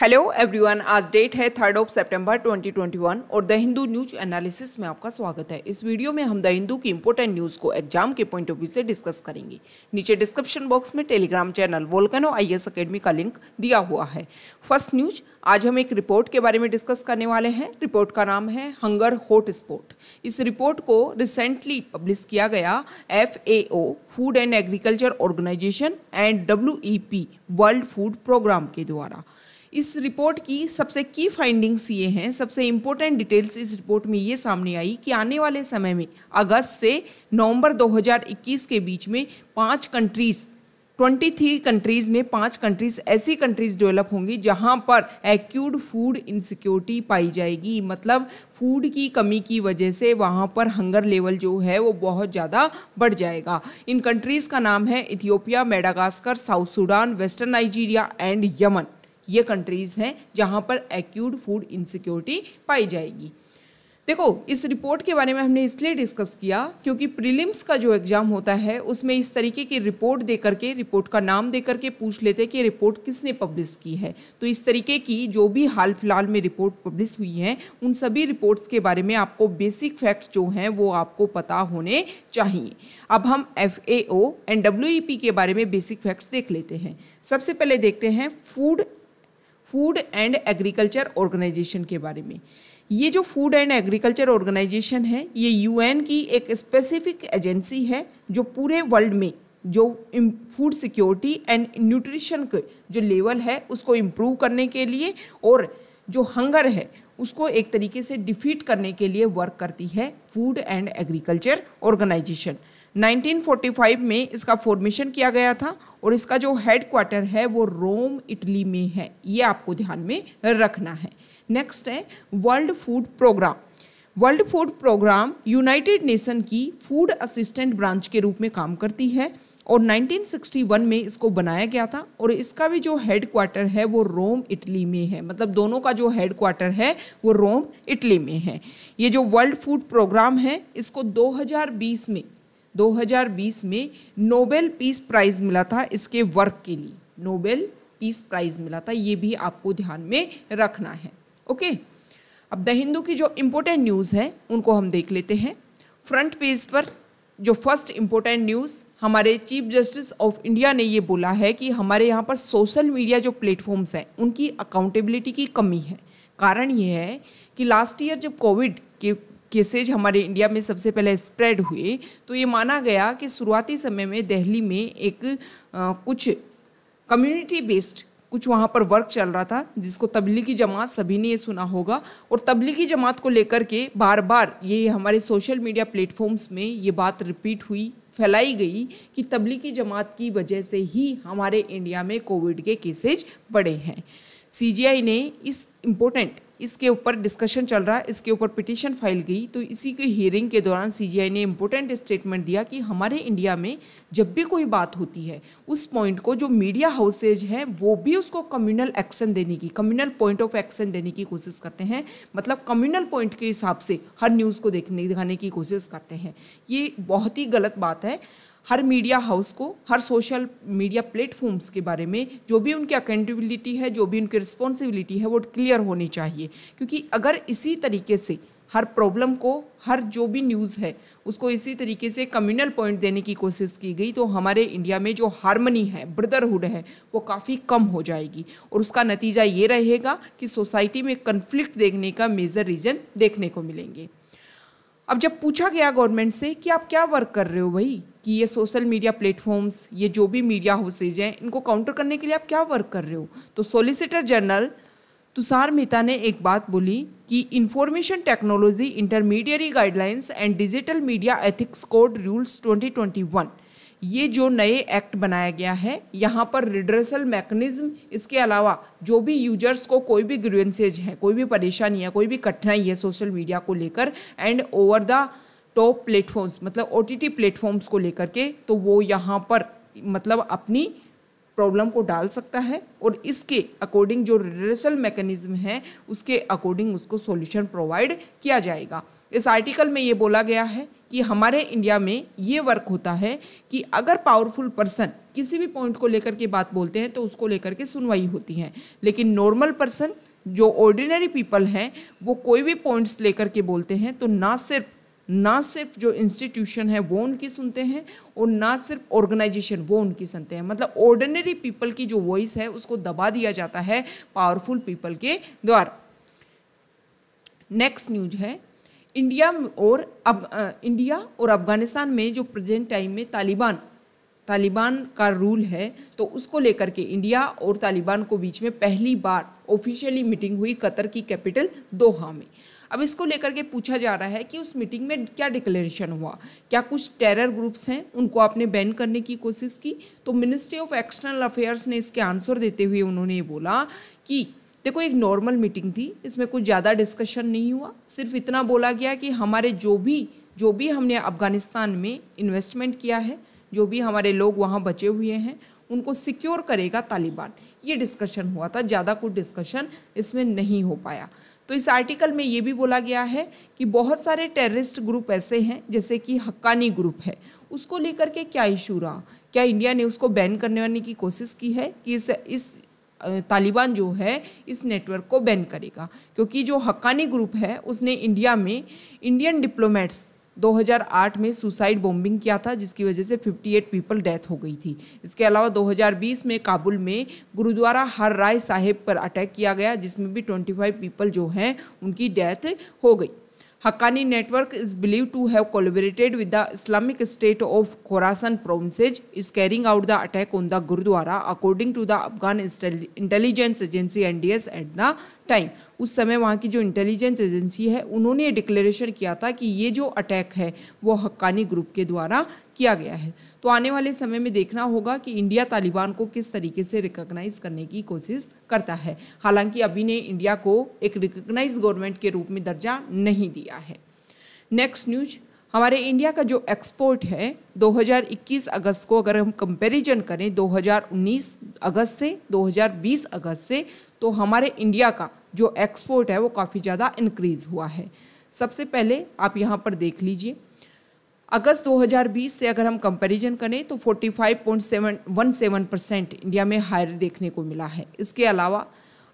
Hello everyone आज date है third of सितंबर 2021 और द हिंदू न्यूज एनालिसिस में आपका स्वागत है इस वीडियो में हम द हिंदू की इंपोर्टेंट न्यूज़ को एग्जाम के पॉइंट ऑफ व्यू से डिस्कस करेंगे नीचे डिस्क्रिप्शन बॉक्स में Telegram channel Volcano I S academy का लिंक दिया हुआ है फर्स्ट न्यूज आज हम एक रिपोर्ट के बारे में डिस्कस करने वाले हैं रिपोर्ट का नाम है हंगर हॉट स्पॉट इस रिपोर्ट को रिसेंटली पब्लिश किया गया F food and agriculture organisation and W world food programme के द्वारा इस रिपोर्ट की सबसे की फाइंडिंग्स ये हैं सबसे इम्पोर्टेंट डिटेल्स इस रिपोर्ट में ये सामने आई कि आने वाले समय में अगस्त से नवंबर 2021 के बीच में पांच कंट्रीज़ 23 कंट्रीज़ में पांच कंट्रीज़ ऐसी कंट्रीज़ डेवलप होंगी जहां पर एक्यूट फूड इनसिक्योरिटी पाई जाएगी मतलब फूड की कमी की वजह से वहां पर हंगर लेवल जो है वो बहुत ज़्यादा बढ़ जाएगा इन कंट्रीज़ का नाम है Ethiopia Madagascar South Sudan western Nigeria and Yemen ये कंट्रीज़ हैं जहाँ पर एक्यूट फूड इनसिक्योरिटी पाई जाएगी देखो इस रिपोर्ट के बारे में हमने इसलिए डिस्कस किया क्योंकि प्रीलिम्स का जो एग्ज़ाम होता है उसमें इस तरीके की रिपोर्ट दे करके रिपोर्ट का नाम दे करके पूछ लेते हैं कि रिपोर्ट किसने पब्लिश की है तो इस तरीके की जो भी हाल फिलहाल में रिपोर्ट पब्लिश हुई है उन सभी रिपोर्ट्स के बारे में आपको बेसिक फैक्ट जो हैं वो आपको पता होने चाहिए अब हम एफ एंड डब्ल्यू के बारे में बेसिक फैक्ट्स देख लेते हैं सबसे पहले देखते हैं food food and agriculture organisation के बारे में ये जो फूड एंड एग्रीकल्चर ऑर्गेनाइजेशन है ये यूएन की एक स्पेसिफिक एजेंसी है जो पूरे वर्ल्ड में जो फूड सिक्योरिटी एंड न्यूट्रिशन के जो लेवल है उसको इम्प्रूव करने के लिए और जो हंगर है उसको एक तरीके से डिफीट करने के लिए वर्क करती है फूड एंड एग्रीकल्चर ऑर्गेनाइजेशन 1945 में इसका फॉर्मेशन किया गया था और इसका जो हेड क्वार्टर है वो रोम इटली में है ये आपको ध्यान में रखना है नेक्स्ट है world food programme world food programme United Nation की फूड असिस्टेंट ब्रांच के रूप में काम करती है और 1961 में इसको बनाया गया था और इसका भी जो हेड क्वार्टर है वो रोम इटली में है मतलब दोनों का जो हेड क्वार्टर है वो रोम इटली में है ये जो वर्ल्ड फूड प्रोग्राम है इसको 2020 में 2020 में नोबेल पीस प्राइज़ मिला था इसके वर्क के लिए नोबेल पीस प्राइज़ मिला था ये भी आपको ध्यान में रखना है ओके अब द हिंदू की जो इम्पोर्टेंट न्यूज़ है उनको हम देख लेते हैं फ्रंट पेज पर जो फर्स्ट इम्पोर्टेंट न्यूज़ हमारे चीफ जस्टिस ऑफ इंडिया ने ये बोला है कि हमारे यहाँ पर सोशल मीडिया जो प्लेटफॉर्म्स हैं उनकी अकाउंटेबिलिटी की कमी है कारण यह है कि लास्ट ईयर जब कोविड के केसेज हमारे इंडिया में सबसे पहले स्प्रेड हुए तो ये माना गया कि शुरुआती समय में दिल्ली में एक आ, कुछ कम्युनिटी बेस्ड कुछ वहाँ पर वर्क चल रहा था जिसको तबलीगी जमात सभी ने ये सुना होगा और तबलीगी जमात को लेकर के बार बार ये हमारे सोशल मीडिया प्लेटफॉर्म्स में ये बात रिपीट हुई फैलाई गई कि तबलीगी जमात की वजह से ही हमारे इंडिया में कोविड के केसेज बढ़े हैं सी ने इस इम्पोर्टेंट इसके ऊपर डिस्कशन चल रहा है इसके ऊपर पिटीशन फाइल गई तो इसी के हियरिंग के दौरान सीजीआई ने इम्पोर्टेंट स्टेटमेंट दिया कि हमारे इंडिया में जब भी कोई बात होती है उस पॉइंट को जो मीडिया हाउसेज हैं वो भी उसको कम्युनल एक्शन देने की कम्युनल पॉइंट ऑफ एक्शन देने की कोशिश करते हैं मतलब कम्युनल पॉइंट के हिसाब से हर न्यूज़ को देखने दिखाने की कोशिश करते हैं ये बहुत ही गलत बात है हर मीडिया हाउस को हर सोशल मीडिया प्लेटफॉर्म्स के बारे में जो भी उनकी अकाउंटेबिलिटी है जो भी उनकी रिस्पॉन्सिबिलिटी है वो क्लियर होनी चाहिए क्योंकि अगर इसी तरीके से हर प्रॉब्लम को हर जो भी न्यूज़ है उसको इसी तरीके से कम्युनल पॉइंट देने की कोशिश की गई तो हमारे इंडिया में जो हारमनी है ब्रदरहुड है वो काफ़ी कम हो जाएगी और उसका नतीजा ये रहेगा कि सोसाइटी में कन्फ्लिक्ट देखने का मेजर रीज़न देखने को मिलेंगे अब जब पूछा गया गवर्नमेंट से कि आप क्या वर्क कर रहे हो भाई कि ये सोशल मीडिया प्लेटफॉर्म्स ये जो भी मीडिया हाउसेज हैं इनको काउंटर करने के लिए आप क्या वर्क कर रहे हो तो सोलिसिटर जनरल तुषार मेहता ने एक बात बोली कि information technology intermediary guidelines and digital media ethics code rules 2021 ये जो नए एक्ट बनाया गया है यहाँ पर रिड्रेसल मैकेनिज्म इसके अलावा जो भी यूजर्स को कोई भी ग्रुवेंसेज है कोई भी परेशानी है कोई भी कठिनाई है सोशल मीडिया को लेकर and over the top platforms मतलब ओ टी प्लेटफॉर्म्स को लेकर के तो वो यहाँ पर मतलब अपनी प्रॉब्लम को डाल सकता है और इसके अकॉर्डिंग जो रिड्रेसल मैकेनिज्म है उसके अकॉर्डिंग उसको सॉल्यूशन प्रोवाइड किया जाएगा इस आर्टिकल में ये बोला गया है कि हमारे इंडिया में ये वर्क होता है कि अगर पावरफुल पर्सन किसी भी पॉइंट को लेकर के बात बोलते हैं तो उसको लेकर के सुनवाई होती है लेकिन नॉर्मल पर्सन जो ऑर्डिनरी पीपल हैं वो कोई भी पॉइंट्स लेकर के बोलते हैं तो ना सिर्फ ना सिर्फ जो इंस्टीट्यूशन है वो उनकी सुनते हैं और ना सिर्फ ऑर्गेनाइजेशन वो उनकी सुनते हैं मतलब ऑर्डिनरी पीपल की जो वॉइस है उसको दबा दिया जाता है पावरफुल पीपल के द्वारा नेक्स्ट न्यूज है इंडिया और अब इंडिया और अफगानिस्तान में जो प्रेजेंट टाइम में तालिबान तालिबान का रूल है तो उसको लेकर के इंडिया और तालिबान को बीच में पहली बार ऑफिशियली मीटिंग हुई कतर की कैपिटल दोहा में अब इसको लेकर के पूछा जा रहा है कि उस मीटिंग में क्या डिक्लेरेशन हुआ क्या कुछ टेरर ग्रुप्स हैं उनको आपने बैन करने की कोशिश की तो मिनिस्ट्री ऑफ एक्सटर्नल अफेयर्स ने इसके आंसर देते हुए उन्होंने बोला कि देखो एक नॉर्मल मीटिंग थी इसमें कुछ ज़्यादा डिस्कशन नहीं हुआ सिर्फ इतना बोला गया कि हमारे जो भी जो भी हमने अफगानिस्तान में इन्वेस्टमेंट किया है जो भी हमारे लोग वहाँ बचे हुए हैं उनको सिक्योर करेगा तालिबान ये डिस्कशन हुआ था ज़्यादा कुछ डिस्कशन इसमें नहीं हो पाया तो इस आर्टिकल में ये भी बोला गया है कि बहुत सारे टेररिस्ट ग्रुप ऐसे हैं जैसे कि हक्कानी ग्रुप है उसको लेकर के क्या इशू रहा क्या इंडिया ने उसको बैन करने की कोशिश की है कि इस इस तालिबान जो है इस नेटवर्क को बैन करेगा क्योंकि जो हक्कानी ग्रुप है उसने इंडिया में इंडियन डिप्लोमेट्स 2008 में सुसाइड बॉम्बिंग किया था जिसकी वजह से 58 पीपल डेथ हो गई थी इसके अलावा 2020 में काबुल में गुरुद्वारा हर राय साहिब पर अटैक किया गया जिसमें भी 25 पीपल जो हैं उनकी डेथ हो गई Haqqani network is believed to have collaborated with the Islamic State of Khorasan provinces is carrying out the attack on the Gurudwara according to the Afghan intelligence agency NDS at the time उस समय वहाँ की जो intelligence agency है उन्होंने ये declaration किया था कि ये जो अटैक है वो हक्कानी ग्रुप के द्वारा किया गया है तो आने वाले समय में देखना होगा कि इंडिया तालिबान को किस तरीके से रिकग्नाइज करने की कोशिश करता है हालांकि अभी ने इंडिया को एक रिकॉग्नाइज गवर्नमेंट के रूप में दर्जा नहीं दिया है नेक्स्ट न्यूज हमारे इंडिया का जो एक्सपोर्ट है 2021 अगस्त को अगर हम कंपैरिजन करें 2019 अगस्त से 2020 अगस्त से तो हमारे इंडिया का जो एक्सपोर्ट है वो काफ़ी ज़्यादा इंक्रीज़ हुआ है सबसे पहले आप यहाँ पर देख लीजिए अगस्त 2020 से अगर हम कंपैरिजन करें तो 45.717 परसेंट इंडिया में हायर देखने को मिला है इसके अलावा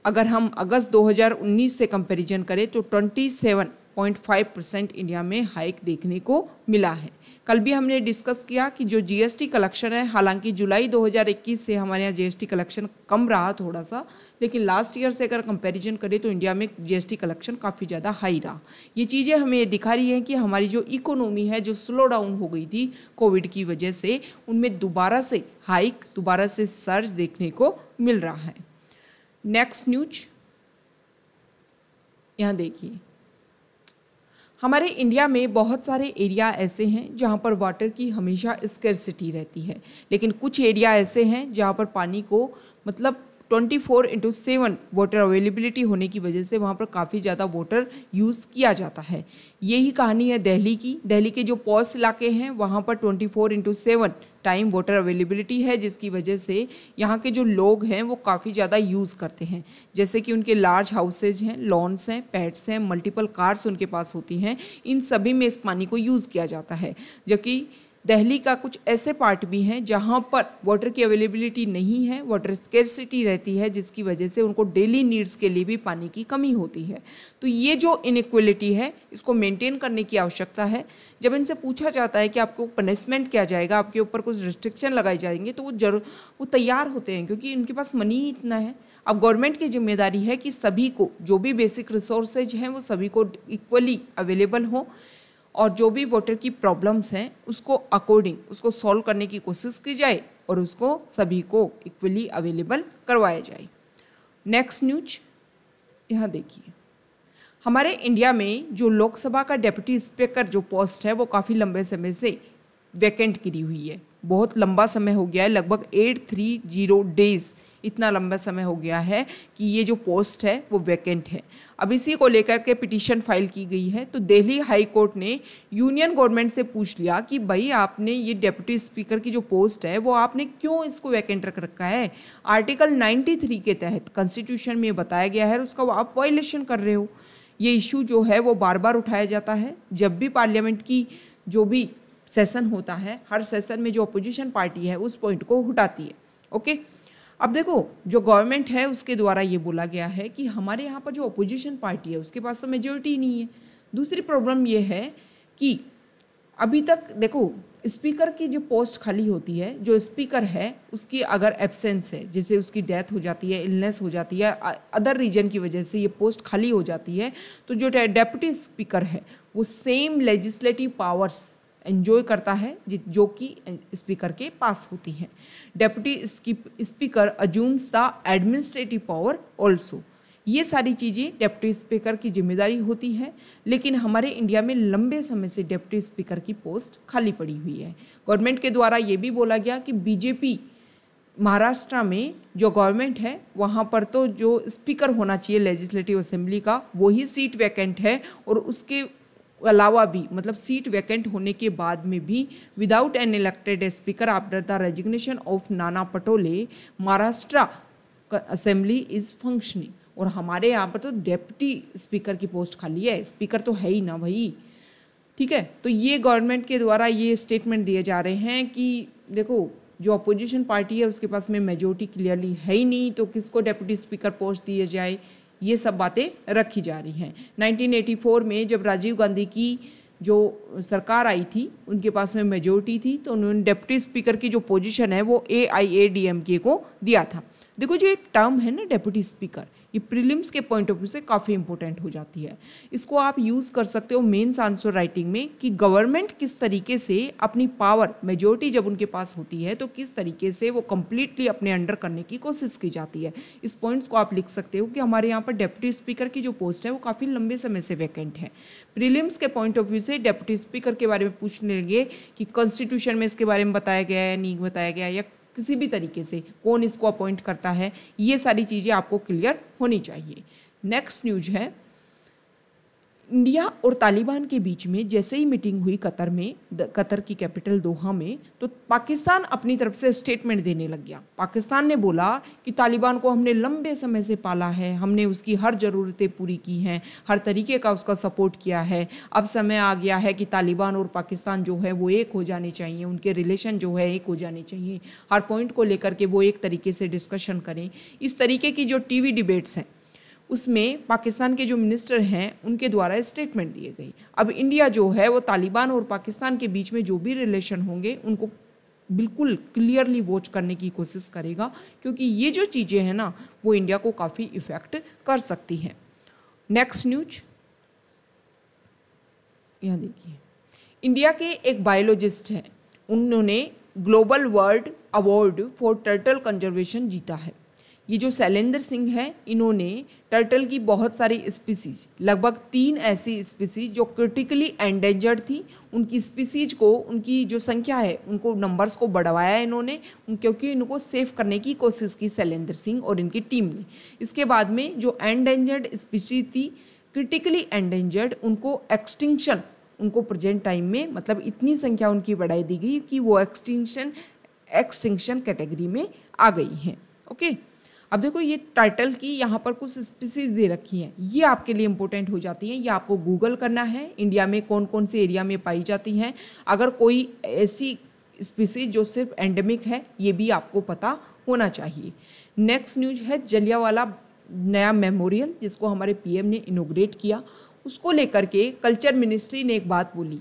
अगर हम अगस्त 2019 से कंपैरिजन करें तो 27.5 परसेंट इंडिया में हाइक देखने को मिला है कल भी हमने डिस्कस किया कि जो जीएसटी कलेक्शन है हालांकि जुलाई 2021 से हमारे यहाँ जीएसटी कलेक्शन कम रहा थोड़ा सा लेकिन लास्ट ईयर से अगर कंपैरिजन करें तो इंडिया में जीएसटी कलेक्शन काफ़ी ज़्यादा हाई रहा ये चीज़ें हमें दिखा रही हैं कि हमारी जो इकोनॉमी है जो स्लो डाउन हो गई थी कोविड की वजह से उनमें दोबारा से हाइक दोबारा से सर्ज देखने को मिल रहा है नेक्स्ट न्यूज यहाँ देखिए हमारे इंडिया में बहुत सारे एरिया ऐसे हैं जहाँ पर वाटर की हमेशा स्कर्सिटी रहती है लेकिन कुछ एरिया ऐसे हैं जहाँ पर पानी को मतलब 24 four into seven water availability होने की वजह से वहाँ पर काफ़ी ज़्यादा वाटर यूज़ किया जाता है यही कहानी है दिल्ली की दिल्ली के जो पौस इलाके हैं वहाँ पर 24 four into seven time water availability है जिसकी वजह से यहाँ के जो लोग हैं वो काफ़ी ज़्यादा यूज़ करते हैं जैसे कि उनके लार्ज हाउसेज हैं लॉन्स हैं पैट्स हैं मल्टीपल कार्स उनके पास होती हैं इन सभी में इस पानी को यूज़ किया जाता है जबकि दहली का कुछ ऐसे पार्ट भी हैं जहाँ पर वाटर की अवेलेबिलिटी नहीं है वाटर स्केरसिटी रहती है जिसकी वजह से उनको डेली नीड्स के लिए भी पानी की कमी होती है तो ये जो इनक्वलिटी है इसको मेंटेन करने की आवश्यकता है जब इनसे पूछा जाता है कि आपको पनिशमेंट किया जाएगा आपके ऊपर कुछ रिस्ट्रिक्शन लगाए जाएंगे तो वो जरूर वो तैयार होते हैं क्योंकि इनके पास मनी ही इतना है अब गवर्नमेंट की जिम्मेदारी है कि सभी को जो भी बेसिक रिसोर्सेज हैं वो सभी को इक्वली अवेलेबल हों और जो भी वोटर की प्रॉब्लम्स हैं उसको अकॉर्डिंग उसको सॉल्व करने की कोशिश की जाए और उसको सभी को इक्वली अवेलेबल करवाया जाए नेक्स्ट न्यूज यहाँ देखिए हमारे इंडिया में जो लोकसभा का डेप्यूटी स्पीकर जो पोस्ट है वो काफ़ी लंबे समय से वैकेंट गिरी हुई है बहुत लंबा समय हो गया है लगभग एट थ्री जीरो डेज़ इतना लंबा समय हो गया है कि ये जो पोस्ट है वो वैकेंट है अब इसी को लेकर के पिटीशन फाइल की गई है तो दिल्ली हाई कोर्ट ने यूनियन गवर्नमेंट से पूछ लिया कि भाई आपने ये डेप्यूटी स्पीकर की जो पोस्ट है वो आपने क्यों इसको वैकेंट रख रखा है आर्टिकल 93 के तहत कॉन्स्टिट्यूशन में बताया गया है और उसका आप वायलेशन कर रहे हो ये इशू जो है वो बार बार उठाया जाता है जब भी पार्लियामेंट की जो भी सेशन होता है हर सेशन में जो अपोजिशन पार्टी है उस पॉइंट को हटाती है ओके अब देखो जो गवर्नमेंट है उसके द्वारा ये बोला गया है कि हमारे यहाँ पर जो अपोजिशन पार्टी है उसके पास तो मेजोरिटी नहीं है दूसरी प्रॉब्लम ये है कि अभी तक देखो स्पीकर की जो पोस्ट खाली होती है जो स्पीकर है उसकी अगर एब्सेंस है जैसे उसकी डेथ हो जाती है इलनेस हो जाती है अदर रीजन की वजह से ये पोस्ट खाली हो जाती है तो जो डेप्यूटी स्पीकर है वो सेम लेजिस्लेटिव पावर्स एंजॉय करता है जो कि स्पीकर के पास होती है deputy speaker assumes the administrative power also ये सारी चीज़ें डेप्टी स्पीकर की जिम्मेदारी होती है लेकिन हमारे इंडिया में लंबे समय से डेप्टी स्पीकर की पोस्ट खाली पड़ी हुई है गवर्नमेंट के द्वारा ये भी बोला गया कि बीजेपी महाराष्ट्र में जो गवर्नमेंट है वहाँ पर तो जो स्पीकर होना चाहिए लेजिस्लेटिव असेंबली का वही सीट वैकेंट है और उसके अलावा भी मतलब सीट वैकेंट होने के बाद में भी without an elected speaker after the resignation of Nana Patole Maharashtra assembly is functioning और हमारे यहाँ पर तो डेप्टी स्पीकर की पोस्ट खाली है स्पीकर तो है ही ना भाई ठीक है तो ये गवर्नमेंट के द्वारा ये स्टेटमेंट दिए जा रहे हैं कि देखो जो अपोजिशन पार्टी है उसके पास में मेजोरिटी क्लियरली है ही नहीं तो किसको डेप्यूटी स्पीकर पोस्ट दिए जाए ये सब बातें रखी जा रही हैं 1984 में जब राजीव गांधी की जो सरकार आई थी उनके पास में मेजोरिटी थी तो उन्होंने डेप्टी स्पीकर की जो पोजीशन है वो ए आई ए डी एम के को दिया था देखो जो एक टर्म है ना डेप्यूटी स्पीकर ये प्रीलिम्स के पॉइंट ऑफ व्यू से काफ़ी इंपॉर्टेंट हो जाती है इसको आप यूज़ कर सकते हो मेन्स आंसर राइटिंग में कि गवर्नमेंट किस तरीके से अपनी पावर मेजोरिटी जब उनके पास होती है तो किस तरीके से वो कम्प्लीटली अपने अंडर करने की कोशिश की जाती है इस पॉइंट को आप लिख सकते हो कि हमारे यहाँ पर डेप्यूटी स्पीकर की जो पोस्ट है वो काफ़ी लंबे समय से वैकेंट है प्रीलिम्स के पॉइंट ऑफ व्यू से डेप्यूटी स्पीकर के बारे में पूछ लेंगे कि कॉन्स्टिट्यूशन में इसके बारे में बताया गया है नहीं बताया गया या किसी भी तरीके से कौन इसको अपॉइंट करता है ये सारी चीज़ें आपको क्लियर होनी चाहिए नेक्स्ट न्यूज है इंडिया और तालिबान के बीच में जैसे ही मीटिंग हुई कतर में कतर की कैपिटल दोहा में तो पाकिस्तान अपनी तरफ से स्टेटमेंट देने लग गया पाकिस्तान ने बोला कि तालिबान को हमने लंबे समय से पाला है हमने उसकी हर ज़रूरतें पूरी की हैं हर तरीके का उसका सपोर्ट किया है अब समय आ गया है कि तालिबान और पाकिस्तान जो है वो एक हो जाने चाहिए उनके रिलेशन जो है एक हो जाने चाहिए हर पॉइंट को लेकर के वो एक तरीके से डिस्कशन करें इस तरीके की जो टी डिबेट्स हैं उसमें पाकिस्तान के जो मिनिस्टर हैं उनके द्वारा स्टेटमेंट दिए गई अब इंडिया जो है वो तालिबान और पाकिस्तान के बीच में जो भी रिलेशन होंगे उनको बिल्कुल क्लियरली वॉच करने की कोशिश करेगा क्योंकि ये जो चीज़ें हैं ना वो इंडिया को काफ़ी इफ़ेक्ट कर सकती हैं नेक्स्ट न्यूज यहाँ देखिए इंडिया के एक बायोलॉजिस्ट हैं उन्होंने global world award for turtle conservation जीता है ये जो शैलेंद्र सिंह हैं इन्होंने टर्टल की बहुत सारी स्पीसीज लगभग तीन ऐसी स्पीसीज जो क्रिटिकली एंडेंजर्ड थी उनकी स्पीसीज को उनकी जो संख्या है उनको नंबर्स को बढ़वाया इन्होंने क्योंकि इनको सेव करने की कोशिश की शैलेंद्र सिंह और इनकी टीम ने इसके बाद में जो एंडेंजर्ड स्पीसीज थी क्रिटिकली एंडेंजर्ड उनको एक्सटिंक्शन उनको प्रेजेंट टाइम में मतलब इतनी संख्या उनकी बढ़ाई दी गई कि वो एक्सटिंक्शन एक्सटिंक्शन कैटेगरी में आ गई हैं ओके okay? अब देखो ये टाइटल की यहाँ पर कुछ स्पीसीज दे रखी हैं ये आपके लिए इंपॉर्टेंट हो जाती हैं ये आपको गूगल करना है इंडिया में कौन कौन से एरिया में पाई जाती हैं अगर कोई ऐसी स्पीसीज जो सिर्फ एंडेमिक है ये भी आपको पता होना चाहिए नेक्स्ट न्यूज है जलियावाला नया मेमोरियल जिसको हमारे पीएम ने इनोग्रेट किया उसको लेकर के कल्चर मिनिस्ट्री ने एक बात बोली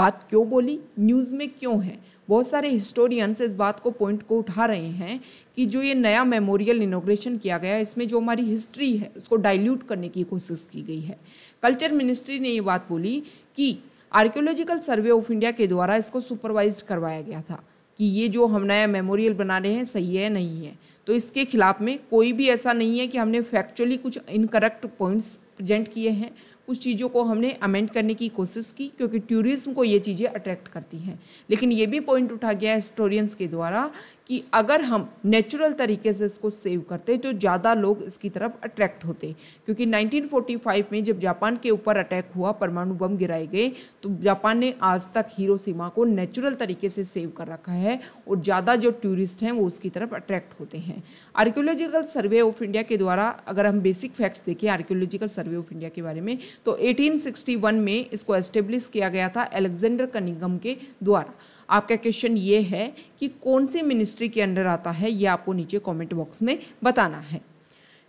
बात क्यों बोली न्यूज़ में क्यों है बहुत सारे हिस्टोरियंस इस बात को पॉइंट को उठा रहे हैं कि जो ये नया मेमोरियल इनोग्रेशन किया गया इसमें जो हमारी हिस्ट्री है उसको डाइल्यूट करने की कोशिश की गई है कल्चर मिनिस्ट्री ने ये बात बोली कि आर्कियोलॉजिकल सर्वे ऑफ इंडिया के द्वारा इसको सुपरवाइज करवाया गया था कि ये जो हम नया मेमोरियल बना रहे हैं सही है नहीं है तो इसके खिलाफ में कोई भी ऐसा नहीं है कि हमने फैक्चुअली कुछ इनकरेक्ट पॉइंट्स प्रेजेंट किए हैं उस चीज़ों को हमने अमेंड करने की कोशिश की क्योंकि टूरिज्म को ये चीज़ें अट्रैक्ट करती हैं लेकिन ये भी पॉइंट उठा गया है हिस्टोरियंस के द्वारा कि अगर हम नेचुरल तरीके से इसको सेव करते तो ज़्यादा लोग इसकी तरफ अट्रैक्ट होते क्योंकि 1945 में जब जापान के ऊपर अटैक हुआ परमाणु बम गिराए गए तो जापान ने आज तक हीरो सीमा को नेचुरल तरीके से सेव कर रखा है और ज़्यादा जो टूरिस्ट हैं वो उसकी तरफ अट्रैक्ट होते हैं आर्क्योलॉजिकल सर्वे ऑफ इंडिया के द्वारा अगर हम बेसिक फैक्ट्स देखें आर्क्योलॉजिकल सर्वे ऑफ इंडिया के बारे में तो 1861 में इसको एस्टेब्लिश किया गया था एलेक्जेंडर कनिगम के द्वारा आपका क्वेश्चन ये है कि कौन से मिनिस्ट्री के अंडर आता है ये आपको नीचे कमेंट बॉक्स में बताना है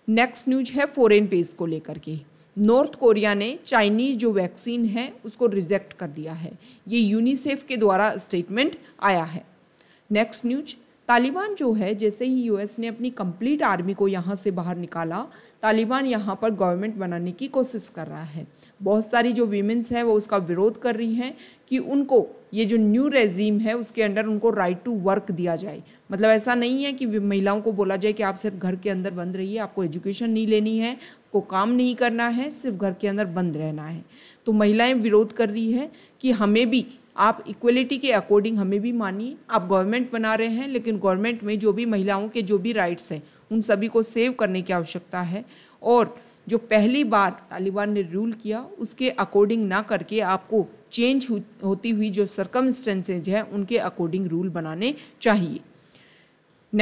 नेक्स्ट न्यूज है फॉरेन पेज को लेकर के नॉर्थ कोरिया ने चाइनीज जो वैक्सीन है उसको रिजेक्ट कर दिया है ये यूनिसेफ के द्वारा स्टेटमेंट आया है नेक्स्ट न्यूज तालिबान जो है जैसे ही यूएस ने अपनी कंप्लीट आर्मी को यहाँ से बाहर निकाला तालिबान यहाँ पर गवर्नमेंट बनाने की कोशिश कर रहा है बहुत सारी जो वीमेंस हैं वो उसका विरोध कर रही हैं कि उनको ये जो न्यू रेजीम है उसके अंडर उनको राइट टू वर्क दिया जाए मतलब ऐसा नहीं है कि महिलाओं को बोला जाए कि आप सिर्फ घर के अंदर बंद रहिए आपको एजुकेशन नहीं लेनी है आपको काम नहीं करना है सिर्फ घर के अंदर बंद रहना है तो महिलाएं विरोध कर रही है कि हमें भी आप इक्वलिटी के अकॉर्डिंग हमें भी मानिए आप गवर्नमेंट बना रहे हैं लेकिन गवर्नमेंट में जो भी महिलाओं के जो भी राइट्स हैं उन सभी को सेव करने की आवश्यकता है और जो पहली बार तालिबान ने रूल किया उसके अकॉर्डिंग ना करके आपको चेंज होती हुई जो सरकमस्टेंसेज हैं उनके अकॉर्डिंग रूल बनाने चाहिए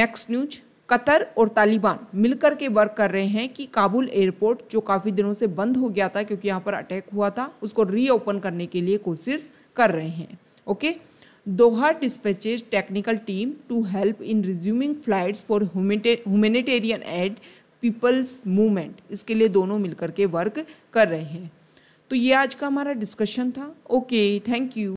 नेक्स्ट न्यूज कतर और तालिबान मिलकर के वर्क कर रहे हैं कि काबुल एयरपोर्ट जो काफ़ी दिनों से बंद हो गया था क्योंकि यहाँ पर अटैक हुआ था उसको रीओपन करने के लिए कोशिश कर रहे हैं okay Doha dispatches technical team to help in resuming flights for humanitarian aid people's movement इसके लिए दोनों मिलकर के वर्क कर रहे हैं तो ये आज का हमारा डिस्कशन था ओके थैंक यू